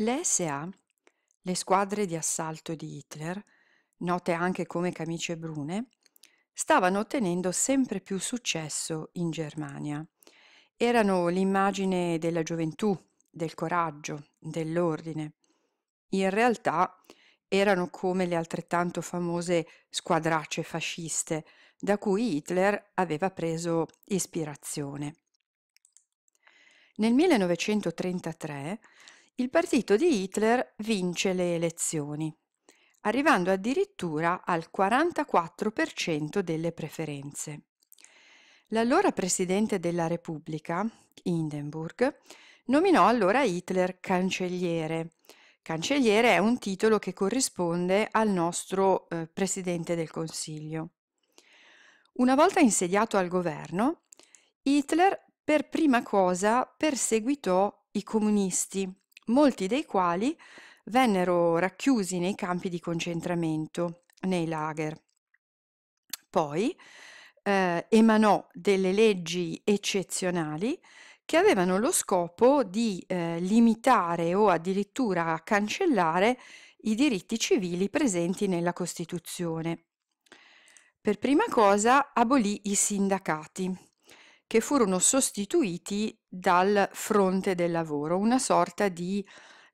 Le SA, le squadre di assalto di Hitler, note anche come camicie brune, stavano ottenendo sempre più successo in Germania. Erano l'immagine della gioventù, del coraggio, dell'ordine. In realtà erano come le altrettanto famose squadracce fasciste da cui Hitler aveva preso ispirazione. Nel 1933 il partito di Hitler vince le elezioni, arrivando addirittura al 44% delle preferenze. L'allora Presidente della Repubblica, Hindenburg, nominò allora Hitler cancelliere. Cancelliere è un titolo che corrisponde al nostro eh, Presidente del Consiglio. Una volta insediato al governo, Hitler per prima cosa perseguitò i comunisti molti dei quali vennero racchiusi nei campi di concentramento, nei lager. Poi eh, emanò delle leggi eccezionali che avevano lo scopo di eh, limitare o addirittura cancellare i diritti civili presenti nella Costituzione. Per prima cosa abolì i sindacati, che furono sostituiti dal fronte del lavoro, una sorta di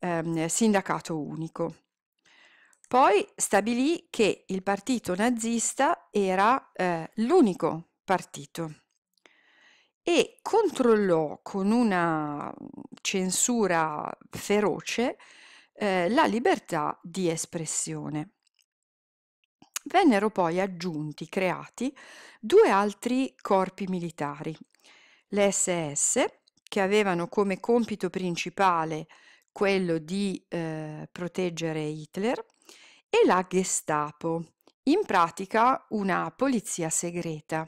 ehm, sindacato unico. Poi stabilì che il partito nazista era eh, l'unico partito e controllò con una censura feroce eh, la libertà di espressione. Vennero poi aggiunti, creati, due altri corpi militari, le SS, che avevano come compito principale quello di eh, proteggere Hitler, e la Gestapo, in pratica una polizia segreta.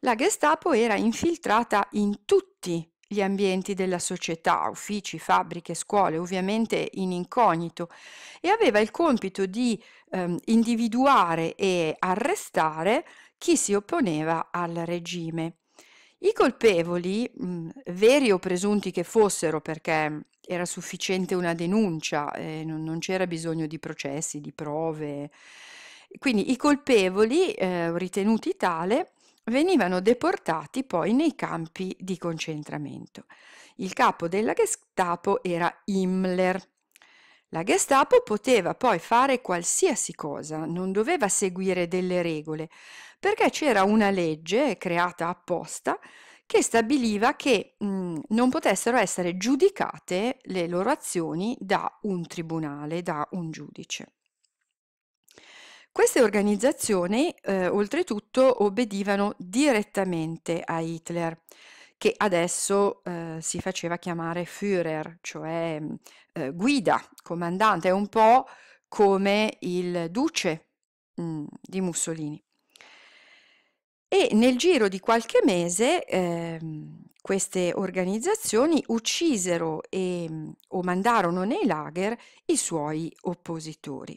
La Gestapo era infiltrata in tutti gli ambienti della società, uffici, fabbriche, scuole, ovviamente in incognito, e aveva il compito di ehm, individuare e arrestare chi si opponeva al regime. I colpevoli, mh, veri o presunti che fossero, perché era sufficiente una denuncia, eh, non, non c'era bisogno di processi, di prove, quindi i colpevoli, eh, ritenuti tale, venivano deportati poi nei campi di concentramento. Il capo della Gestapo era Himmler. La Gestapo poteva poi fare qualsiasi cosa, non doveva seguire delle regole, perché c'era una legge creata apposta che stabiliva che mh, mm, non potessero essere giudicate le loro azioni da un tribunale, da un giudice. Queste organizzazioni eh, oltretutto obbedivano direttamente a Hitler, che adesso eh, si faceva chiamare Führer, cioè mm, eh, guida, comandante, un po' come il duce mh, mm, di Mussolini. E nel giro di qualche mese ehm, queste organizzazioni uccisero e, mm, o mandarono nei lager i suoi oppositori.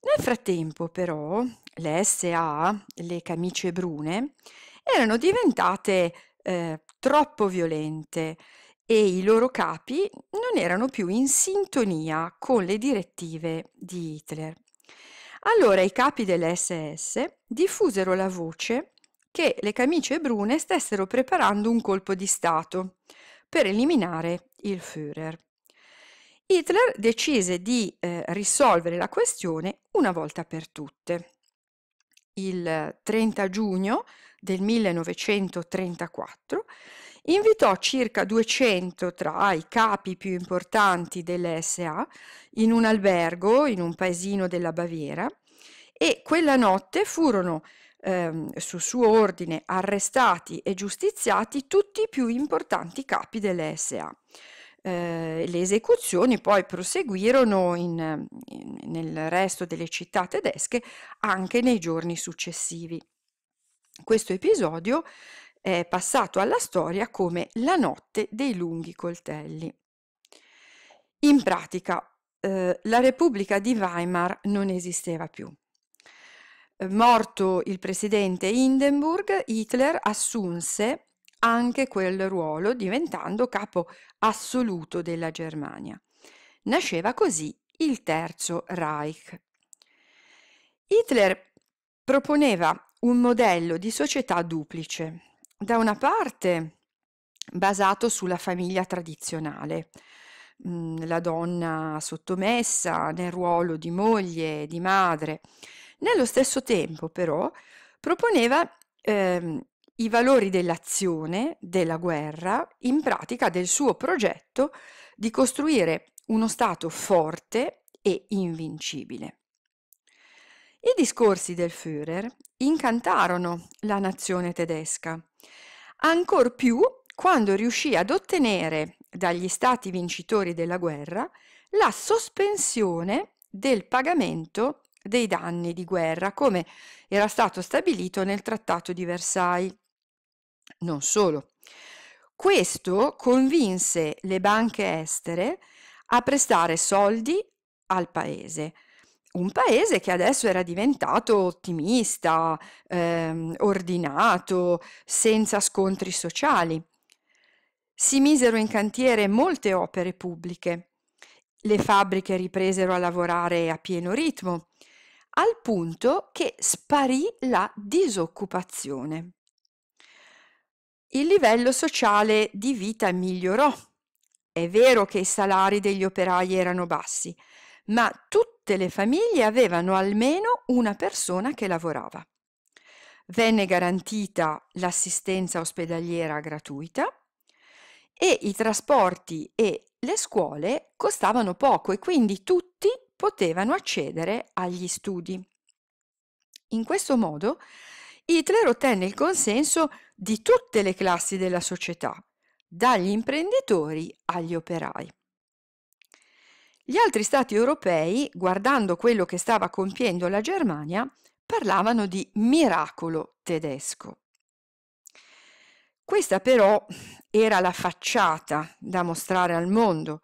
Nel frattempo però le SA, le camicie brune, erano diventate eh, troppo violente e i loro capi non erano più in sintonia con le direttive di Hitler. Allora i capi dell'SS diffusero la voce che le camicie brune stessero preparando un colpo di Stato per eliminare il Führer. Hitler decise di eh, risolvere la questione una volta per tutte. Il 30 giugno del 1934 invitò circa 200 tra i capi più importanti dell'SA in un albergo in un paesino della Baviera e quella notte furono ehm, su suo ordine arrestati e giustiziati tutti i più importanti capi dell'SA. Eh, le esecuzioni poi proseguirono in, in, nel resto delle città tedesche anche nei giorni successivi. Questo episodio è passato alla storia come la notte dei lunghi coltelli. In pratica, eh, la Repubblica di Weimar non esisteva più. Eh, morto il presidente Hindenburg, Hitler assunse anche quel ruolo diventando capo assoluto della Germania. Nasceva così il Terzo Reich. Hitler proponeva un modello di società duplice, da una parte basato sulla famiglia tradizionale, mm, la donna sottomessa nel ruolo di moglie, di madre. Nello stesso tempo, però, proponeva ehm, i valori dell'azione, della guerra, in pratica del suo progetto di costruire uno Stato forte e invincibile. I discorsi del Führer incantarono la nazione tedesca, ancor più quando riuscì ad ottenere dagli stati vincitori della guerra la sospensione del pagamento dei danni di guerra, come era stato stabilito nel Trattato di Versailles. Non solo. Questo convinse le banche estere a prestare soldi al paese, un paese che adesso era diventato ottimista, ehm, ordinato, senza scontri sociali. Si misero in cantiere molte opere pubbliche, le fabbriche ripresero a lavorare a pieno ritmo, al punto che sparì la disoccupazione. Il livello sociale di vita migliorò. È vero che i salari degli operai erano bassi, ma tutte le famiglie avevano almeno una persona che lavorava. Venne garantita l'assistenza ospedaliera gratuita e i trasporti e le scuole costavano poco e quindi tutti potevano accedere agli studi. In questo modo Hitler ottenne il consenso di tutte le classi della società, dagli imprenditori agli operai. Gli altri stati europei, guardando quello che stava compiendo la Germania, parlavano di miracolo tedesco. Questa però era la facciata da mostrare al mondo.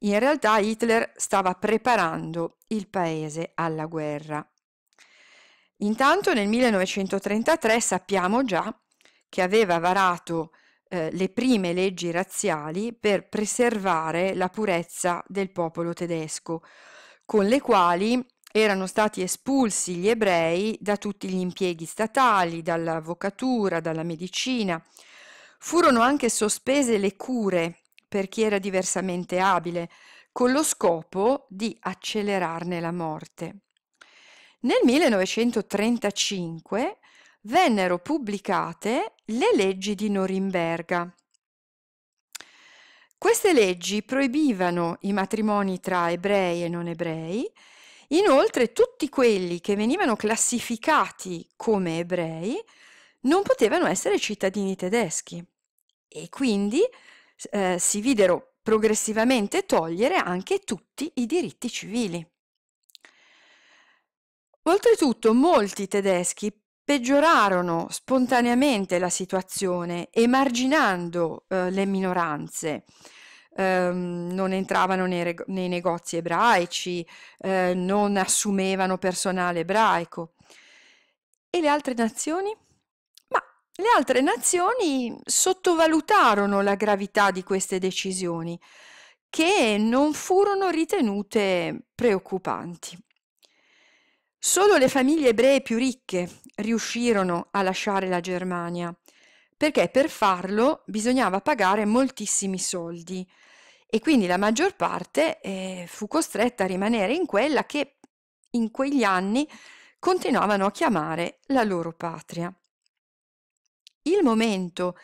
In realtà Hitler stava preparando il paese alla guerra. Intanto nel 1933 sappiamo già che aveva varato eh, le prime leggi razziali per preservare la purezza del popolo tedesco, con le quali erano stati espulsi gli ebrei da tutti gli impieghi statali, dall'avvocatura, dalla medicina. Furono anche sospese le cure per chi era diversamente abile, con lo scopo di accelerarne la morte. Nel 1935 vennero pubblicate le leggi di Norimberga. Queste leggi proibivano i matrimoni tra ebrei e non ebrei, inoltre tutti quelli che venivano classificati come ebrei non potevano essere cittadini tedeschi e quindi eh, si videro progressivamente togliere anche tutti i diritti civili. Oltretutto molti tedeschi peggiorarono spontaneamente la situazione, emarginando eh, le minoranze. Um, non entravano nei, reg- nei negozi ebraici, eh, non assumevano personale ebraico. E le altre nazioni? Ma le altre nazioni sottovalutarono la gravità di queste decisioni, che non furono ritenute preoccupanti. Solo le famiglie ebree più ricche riuscirono a lasciare la Germania, perché per farlo bisognava pagare moltissimi soldi e quindi la maggior parte eh, fu costretta a rimanere in quella che in quegli anni continuavano a chiamare la loro patria. Il momento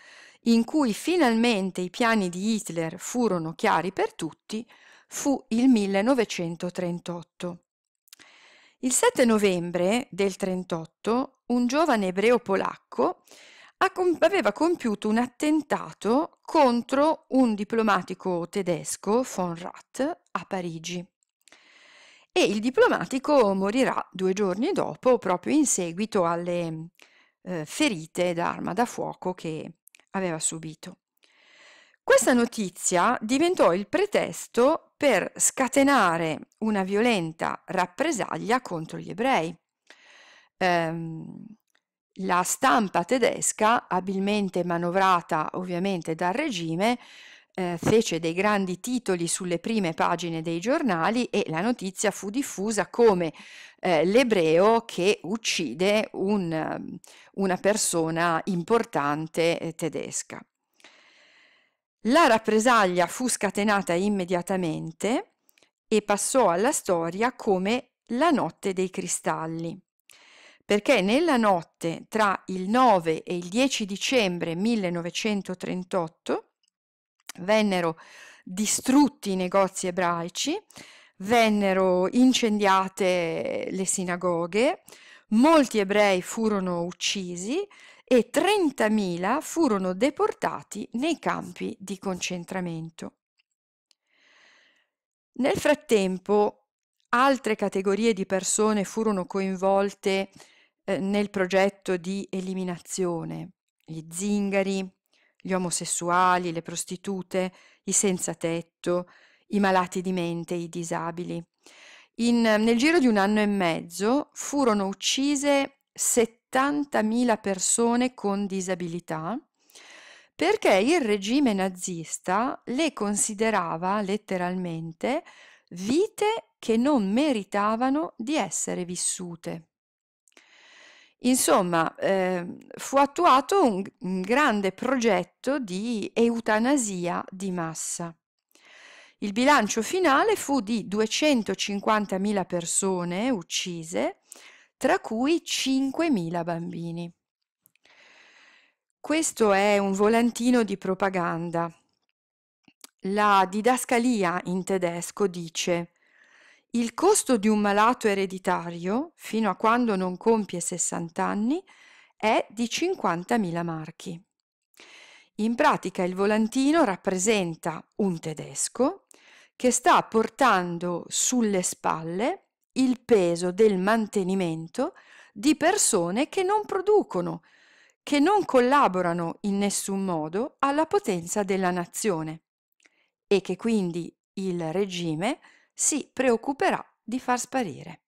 in cui finalmente i piani di Hitler furono chiari per tutti fu il 1938. Il 7 novembre del 38 un giovane ebreo polacco aveva compiuto un attentato contro un diplomatico tedesco, von Rath, a Parigi. E il diplomatico morirà due giorni dopo, proprio in seguito alle eh, ferite d'arma da fuoco che aveva subito. Questa notizia diventò il pretesto per scatenare una violenta rappresaglia contro gli ebrei. Ehm, la stampa tedesca, abilmente manovrata ovviamente dal regime, eh, fece dei grandi titoli sulle prime pagine dei giornali e la notizia fu diffusa come eh, l'ebreo che uccide un, una persona importante eh, tedesca. La rappresaglia fu scatenata immediatamente e passò alla storia come la notte dei cristalli, perché nella notte tra il 9 e il 10 dicembre 1938 vennero distrutti i negozi ebraici, vennero incendiate le sinagoghe, molti ebrei furono uccisi, e 30.000 furono deportati nei campi di concentramento. Nel frattempo altre categorie di persone furono coinvolte eh, nel progetto di eliminazione, gli zingari, gli omosessuali, le prostitute, i senza tetto, i malati di mente, i disabili. In, nel giro di un anno e mezzo furono uccise 70 70.000 persone con disabilità perché il regime nazista le considerava letteralmente vite che non meritavano di essere vissute. Insomma, eh, fu attuato un, un grande progetto di eutanasia di massa. Il bilancio finale fu di 250.000 persone uccise, tra cui 5.000 bambini. Questo è un volantino di propaganda. La didascalia in tedesco dice il costo di un malato ereditario, fino a quando non compie 60 anni, è di 50.000 marchi. In pratica il volantino rappresenta un tedesco che sta portando sulle spalle il peso del mantenimento di persone che non producono, che non collaborano in nessun modo alla potenza della nazione e che quindi il regime si preoccuperà di far sparire.